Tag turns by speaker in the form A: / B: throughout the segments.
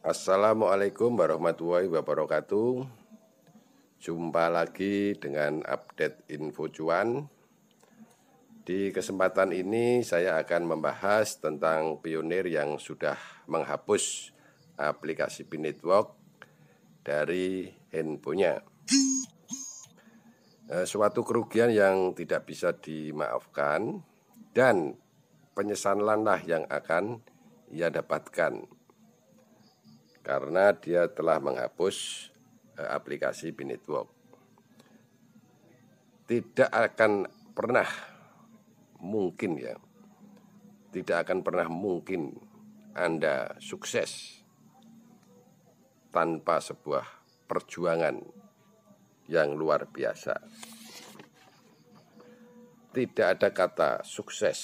A: Assalamualaikum warahmatullahi wabarakatuh. Jumpa lagi dengan update info cuan. Di kesempatan ini saya akan membahas tentang pionir yang sudah menghapus aplikasi Pinetwork dari handphonenya. Eh, suatu kerugian yang tidak bisa dimaafkan dan penyesalanlah yang akan ia dapatkan karena dia telah menghapus eh, aplikasi Binitwalk. Tidak akan pernah mungkin ya, tidak akan pernah mungkin Anda sukses tanpa sebuah perjuangan yang luar biasa. Tidak ada kata sukses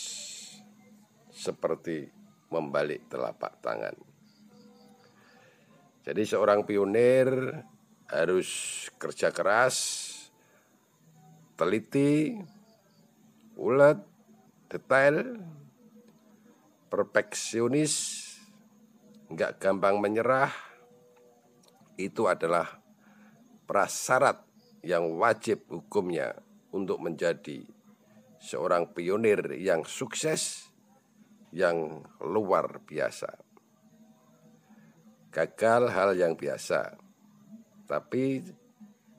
A: seperti membalik telapak tangan. Jadi seorang pionir harus kerja keras, teliti, ulet, detail, perfeksionis, nggak gampang menyerah, itu adalah prasyarat yang wajib hukumnya untuk menjadi seorang pionir yang sukses, yang luar biasa. Gagal hal yang biasa. Tapi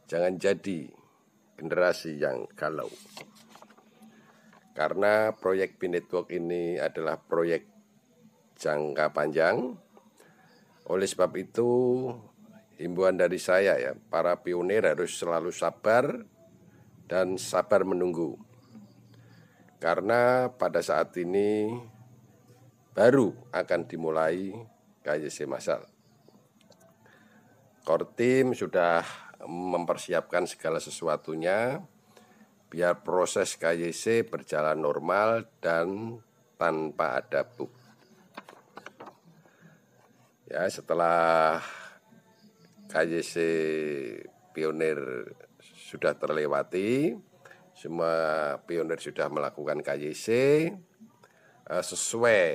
A: jangan jadi generasi yang galau. Karena proyek Pinetwork ini adalah proyek jangka panjang. Oleh sebab itu, himbauan dari saya ya, para pionir harus selalu sabar dan sabar menunggu. Karena pada saat ini baru akan dimulai KYC Masal core team sudah mempersiapkan segala sesuatunya biar proses KYC berjalan normal dan tanpa ada bug. Ya, setelah KYC pionir sudah terlewati, semua pionir sudah melakukan KYC eh, sesuai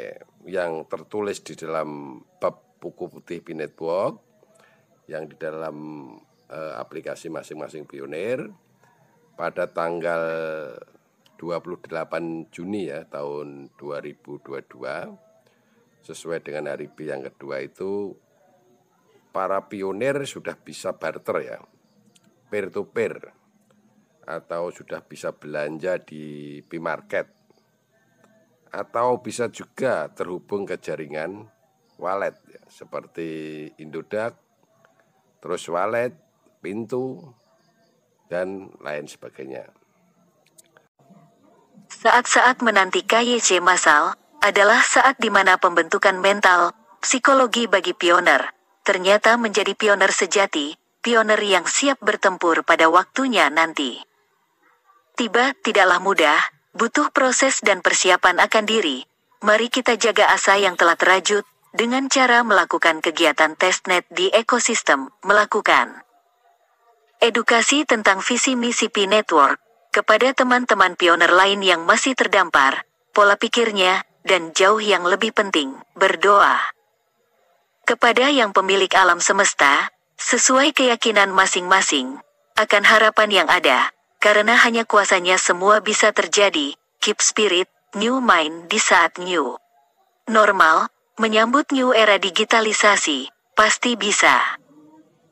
A: yang tertulis di dalam bab buku putih Binet Network yang di dalam eh, aplikasi masing-masing pionir pada tanggal 28 Juni ya tahun 2022 sesuai dengan hari B yang kedua itu para pionir sudah bisa barter ya peer to peer atau sudah bisa belanja di P-Market atau bisa juga terhubung ke jaringan wallet ya, seperti Indodax terus walet, pintu, dan lain sebagainya.
B: Saat-saat menanti KYC masal adalah saat di mana pembentukan mental, psikologi bagi pioner, ternyata menjadi pioner sejati, pioner yang siap bertempur pada waktunya nanti. Tiba tidaklah mudah, butuh proses dan persiapan akan diri. Mari kita jaga asa yang telah terajut, dengan cara melakukan kegiatan testnet di ekosistem, melakukan edukasi tentang visi misi P Network kepada teman-teman pioner lain yang masih terdampar, pola pikirnya, dan jauh yang lebih penting, berdoa. Kepada yang pemilik alam semesta, sesuai keyakinan masing-masing, akan harapan yang ada, karena hanya kuasanya semua bisa terjadi, keep spirit, new mind di saat new. Normal, Menyambut new era digitalisasi, pasti bisa.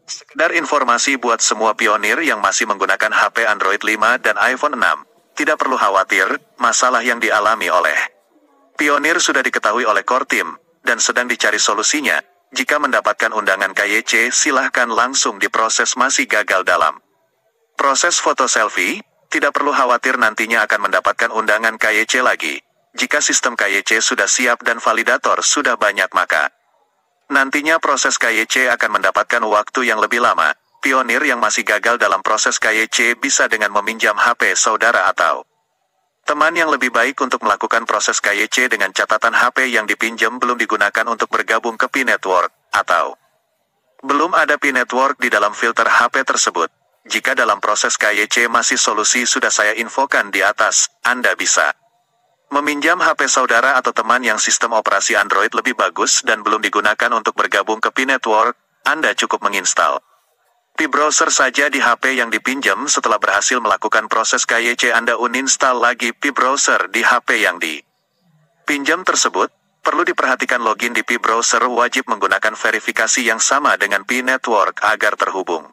C: Sekedar informasi buat semua pionir yang masih menggunakan HP Android 5 dan iPhone 6, tidak perlu khawatir masalah yang dialami oleh pionir sudah diketahui oleh core team dan sedang dicari solusinya. Jika mendapatkan undangan KYC, silahkan langsung diproses masih gagal dalam proses foto selfie, tidak perlu khawatir nantinya akan mendapatkan undangan KYC lagi. Jika sistem KYC sudah siap dan validator sudah banyak maka nantinya proses KYC akan mendapatkan waktu yang lebih lama. Pionir yang masih gagal dalam proses KYC bisa dengan meminjam HP saudara atau teman yang lebih baik untuk melakukan proses KYC dengan catatan HP yang dipinjam belum digunakan untuk bergabung ke P-Network, atau belum ada P-Network di dalam filter HP tersebut. Jika dalam proses KYC masih solusi sudah saya infokan di atas, Anda bisa Meminjam HP saudara atau teman yang sistem operasi Android lebih bagus dan belum digunakan untuk bergabung ke Pi network Anda cukup menginstal. Pi browser saja di HP yang dipinjam setelah berhasil melakukan proses KYC Anda uninstall lagi Pi browser di HP yang di pinjam tersebut, perlu diperhatikan login di Pi browser wajib menggunakan verifikasi yang sama dengan Pi network agar terhubung.